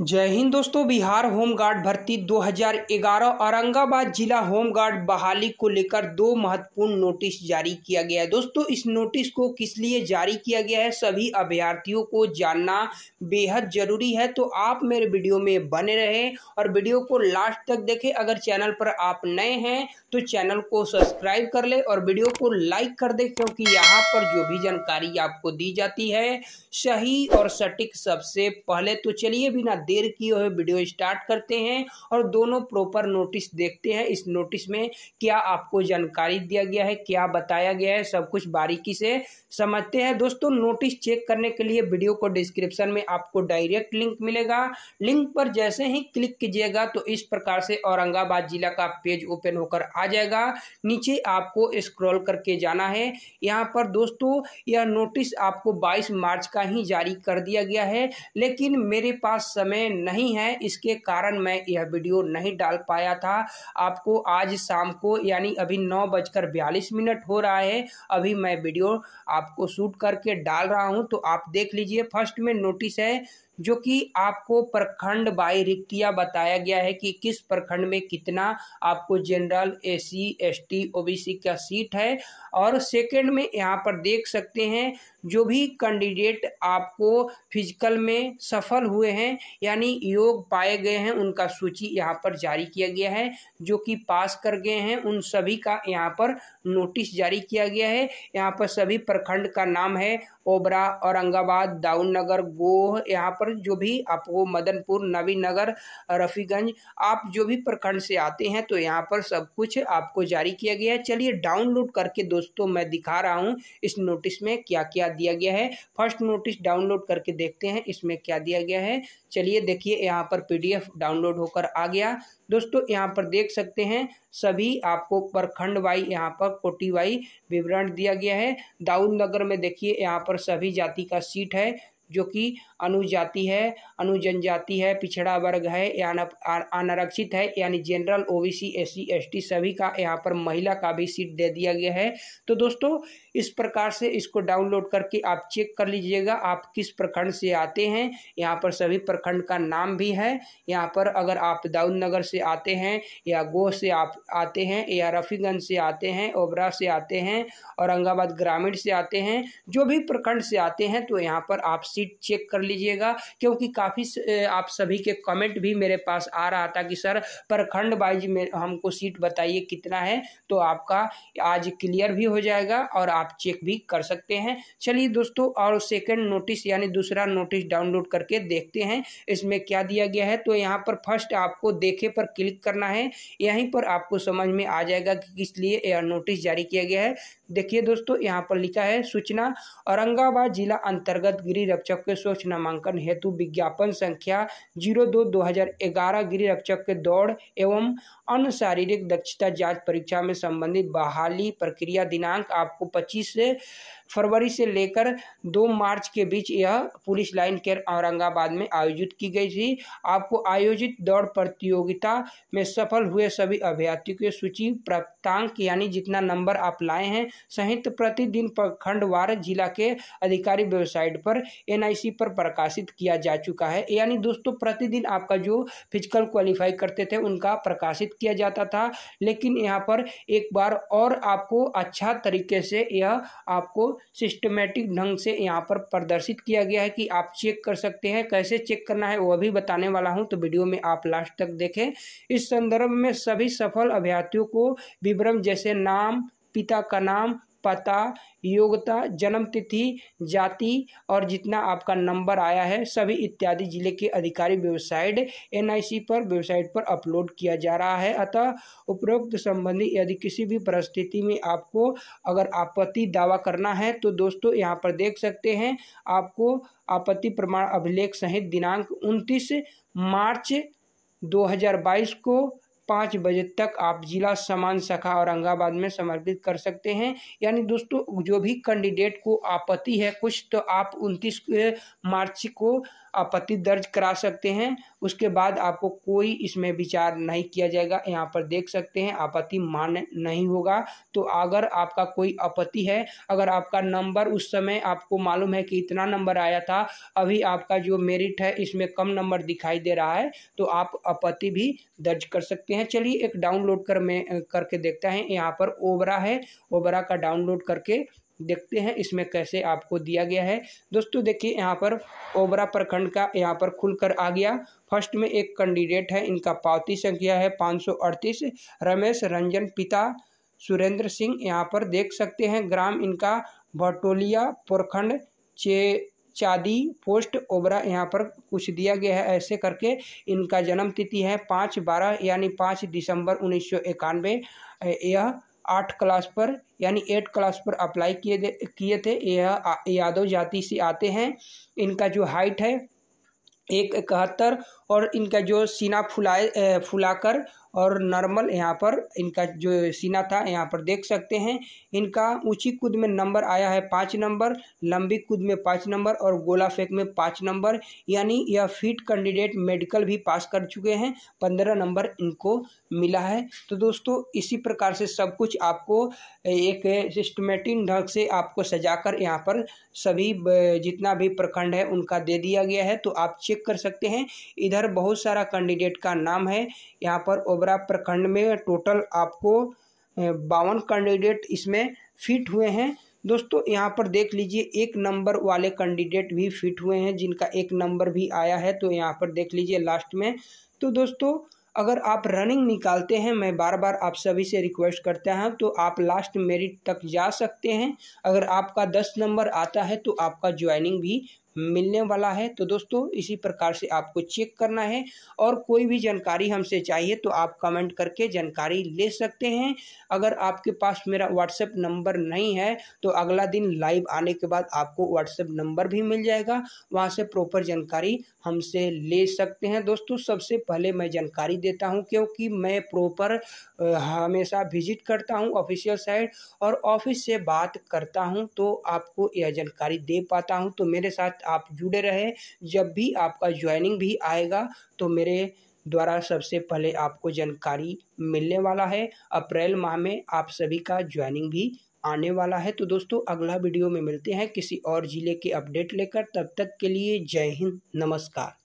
जय हिंद दोस्तों बिहार होमगार्ड भर्ती 2011 औरंगाबाद जिला होमगार्ड बहाली को लेकर दो महत्वपूर्ण नोटिस जारी किया गया है दोस्तों इस नोटिस को किस लिए जारी किया गया है सभी अभ्यर्थियों को जानना बेहद जरूरी है तो आप मेरे वीडियो में बने रहे और वीडियो को लास्ट तक देखें अगर चैनल पर आप नए हैं तो चैनल को सब्सक्राइब कर ले और वीडियो को लाइक कर दे क्योंकि यहाँ पर जो भी जानकारी आपको दी जाती है सही और सटीक सबसे पहले तो चलिए बिना देर की हुए वीडियो स्टार्ट करते हैं और दोनों प्रॉपर नोटिस देखते हैं इस नोटिस में क्या आपको जानकारी दिया गया है क्या बताया गया है सब कुछ बारीकी से समझते हैं दोस्तों नोटिस चेक करने के लिए वीडियो को डिस्क्रिप्शन में आपको डायरेक्ट लिंक मिलेगा लिंक पर जैसे ही क्लिक कीजिएगा तो इस प्रकार से औरंगाबाद जिला का पेज ओपन होकर आ जाएगा नीचे आपको स्क्रॉल करके जाना है यहाँ पर दोस्तों यह नोटिस आपको 22 मार्च का ही जारी कर दिया गया है लेकिन मेरे पास समय में नहीं है इसके कारण मैं यह वीडियो नहीं डाल पाया था आपको आज शाम को यानी अभी नौ बजकर बयालीस मिनट हो रहा है अभी मैं वीडियो आपको शूट करके डाल रहा हूँ तो आप देख लीजिए फर्स्ट में नोटिस है जो कि आपको प्रखंड बाय रिक्तिया बताया गया है कि किस प्रखंड में कितना आपको जनरल एसी एसटी ओबीसी का सीट है और सेकंड में यहाँ पर देख सकते हैं जो भी कैंडिडेट आपको फिजिकल में सफल हुए हैं यानी योग पाए गए हैं उनका सूची यहाँ पर जारी किया गया है जो कि पास कर गए हैं उन सभी का यहाँ पर नोटिस जारी किया गया है यहाँ पर सभी प्रखंड का नाम है ओबरा औरंगाबाद दाऊनगर नगर गोह यहाँ पर पर जो भी आप वो मदनपुर नवी नगर रफ़ीगंज आप जो भी प्रखंड से आते हैं तो यहाँ पर सब कुछ आपको जारी किया गया है चलिए डाउनलोड करके दोस्तों मैं दिखा रहा हूँ इस नोटिस में क्या क्या दिया गया है फर्स्ट नोटिस डाउनलोड करके देखते हैं इसमें क्या दिया गया है चलिए देखिए यहाँ पर पी डाउनलोड होकर आ गया दोस्तों यहाँ पर देख सकते हैं सभी आपको प्रखंड वाई यहाँ पर कोटी वाई विवरण दिया गया है दाऊद नगर में देखिए यहाँ पर सभी जाति का सीट है जो कि अनुज जाति है अनुजनजाति है पिछड़ा वर्ग है या अनारक्षित है यानी जनरल सी एस टी सभी का यहाँ पर महिला का भी सीट दे दिया गया है तो दोस्तों इस प्रकार से इसको डाउनलोड करके आप चेक कर लीजिएगा आप किस प्रखंड से आते हैं यहाँ पर सभी प्रखंड का नाम भी है यहाँ पर अगर आप दाऊदनगर से आते हैं या गोह से आप आते हैं या रफ़ीगंज से आते हैं ओबरा से आते हैं औरंगाबाद ग्रामीण से आते हैं जो भी प्रखंड से आते हैं तो यहाँ पर आप सीट चेक कर लीजिएगा क्योंकि काफ़ी आप सभी के कमेंट भी मेरे पास आ रहा था कि सर प्रखंड वाइज में हमको सीट बताइए कितना है तो आपका आज क्लियर भी हो जाएगा और आप चेक भी कर सकते हैं चलिए दोस्तों और सेकंड नोटिस यानी दूसरा नोटिस डाउनलोड करके देखते हैं इसमें क्या दिया गया है तो यहाँ पर फर्स्ट आपको देखे पर क्लिक करना है यहीं पर आपको समझ में आ जाएगा कि किस लिए नोटिस जारी किया गया है देखिए दोस्तों यहाँ पर लिखा है सूचना औरंगाबाद जिला अंतर्गत गृह रक्षक के स्वच्छ नामांकन हेतु विज्ञापन विज्ञापन संख्या जीरो दो दो हज़ार ग्यारह गृह रक्षक के दौड़ एवं अन्य शारीरिक दक्षता जांच परीक्षा में संबंधित बहाली प्रक्रिया दिनांक आपको 25 से फरवरी से लेकर 2 मार्च के बीच यह पुलिस लाइन केयर औरंगाबाद में आयोजित की गई थी आपको आयोजित दौड़ प्रतियोगिता में सफल हुए सभी अभ्यर्थियों की सूची प्राप्तांक यानी जितना नंबर आप लाए हैं सहित प्रतिदिन प्रखंडवार जिला के अधिकारी वेबसाइट पर एनआईसी पर प्रकाशित किया जा चुका चुका है यानी दोस्तों प्रतिदिन आपका जो फिजिकल क्वालिफाई करते थे उनका प्रकाशित किया जाता था लेकिन यहाँ पर एक बार और आपको अच्छा तरीके से यह आपको सिस्टमेटिक ढंग से यहाँ पर प्रदर्शित किया गया है कि आप चेक कर सकते हैं कैसे चेक करना है वह भी बताने वाला हूँ तो वीडियो में आप लास्ट तक देखें इस संदर्भ में सभी सफल अभ्यर्थियों को विवरण जैसे नाम पिता का नाम पता योग्यता जन्म तिथि जाति और जितना आपका नंबर आया है सभी इत्यादि जिले के अधिकारी वेबसाइट एनआईसी पर वेबसाइट पर अपलोड किया जा रहा है अतः उपरोक्त संबंधी यदि किसी भी परिस्थिति में आपको अगर आपत्ति दावा करना है तो दोस्तों यहाँ पर देख सकते हैं आपको आपत्ति प्रमाण अभिलेख सहित दिनांक उनतीस मार्च 2022 को पाँच बजे तक आप जिला समान शाखा औरंगाबाद में समर्पित कर सकते हैं यानी दोस्तों जो भी कैंडिडेट को आपत्ति है कुछ तो आप उनतीस मार्च को आपत्ति दर्ज करा सकते हैं उसके बाद आपको कोई इसमें विचार नहीं किया जाएगा यहाँ पर देख सकते हैं आपत्ति मान्य नहीं होगा तो अगर आपका कोई आपत्ति है अगर आपका नंबर उस समय आपको मालूम है कि इतना नंबर आया था अभी आपका जो मेरिट है इसमें कम नंबर दिखाई दे रहा है तो आप आपत्ति भी दर्ज कर सकते हैं चलिए एक डाउनलोड कर में करके देखता है यहाँ पर ओबरा है ओबरा का डाउनलोड करके देखते हैं इसमें कैसे आपको दिया गया है दोस्तों देखिए यहाँ पर ओबरा प्रखंड का यहाँ पर खुलकर आ गया फर्स्ट में एक कैंडिडेट है इनका पावती संख्या है पाँच रमेश रंजन पिता सुरेंद्र सिंह यहाँ पर देख सकते हैं ग्राम इनका भटोलिया प्रखंड चे चादी पोस्ट ओबरा यहाँ पर कुछ दिया गया है ऐसे करके इनका जन्म तिथि है पाँच बारह यानी पाँच दिसंबर उन्नीस सौ इक्यानवे यह आठ क्लास पर यानी एट क्लास पर अप्लाई किए किए थे यह यादव जाति से आते हैं इनका जो हाइट है एक इकहत्तर और इनका जो सीना फुलाए फुलाकर और नॉर्मल यहाँ पर इनका जो सीना था यहाँ पर देख सकते हैं इनका ऊंची कूद में नंबर आया है पाँच नंबर लंबी कूद में पाँच नंबर और गोला फेंक में पाँच नंबर यानी यह फिट कैंडिडेट मेडिकल भी पास कर चुके हैं पंद्रह नंबर इनको मिला है तो दोस्तों इसी प्रकार से सब कुछ आपको एक सिस्टमेटिक ढंग से आपको सजा कर यहाँ पर सभी जितना भी प्रखंड है उनका दे दिया गया है तो आप चेक कर सकते हैं इधर बहुत सारा कैंडिडेट का नाम है यहाँ पर ओवर डोगरा प्रखंड में टोटल आपको बावन कैंडिडेट इसमें फिट हुए हैं दोस्तों यहाँ पर देख लीजिए एक नंबर वाले कैंडिडेट भी फिट हुए हैं जिनका एक नंबर भी आया है तो यहाँ पर देख लीजिए लास्ट में तो दोस्तों अगर आप रनिंग निकालते हैं मैं बार बार आप सभी से रिक्वेस्ट करता हूं तो आप लास्ट मेरिट तक जा सकते हैं अगर आपका दस नंबर आता है तो आपका ज्वाइनिंग भी मिलने वाला है तो दोस्तों इसी प्रकार से आपको चेक करना है और कोई भी जानकारी हमसे चाहिए तो आप कमेंट करके जानकारी ले सकते हैं अगर आपके पास मेरा व्हाट्सएप नंबर नहीं है तो अगला दिन लाइव आने के बाद आपको व्हाट्सएप नंबर भी मिल जाएगा वहाँ से प्रॉपर जानकारी हमसे ले सकते हैं दोस्तों सबसे पहले मैं जानकारी देता हूँ क्योंकि मैं प्रॉपर हमेशा विजिट करता हूँ ऑफिशियल साइट और ऑफिस से बात करता हूँ तो आपको यह जानकारी दे पाता हूँ तो मेरे साथ आप जुड़े रहें जब भी आपका ज्वाइनिंग भी आएगा तो मेरे द्वारा सबसे पहले आपको जानकारी मिलने वाला है अप्रैल माह में आप सभी का ज्वाइनिंग भी आने वाला है तो दोस्तों अगला वीडियो में मिलते हैं किसी और ज़िले के अपडेट लेकर तब तक के लिए जय हिंद नमस्कार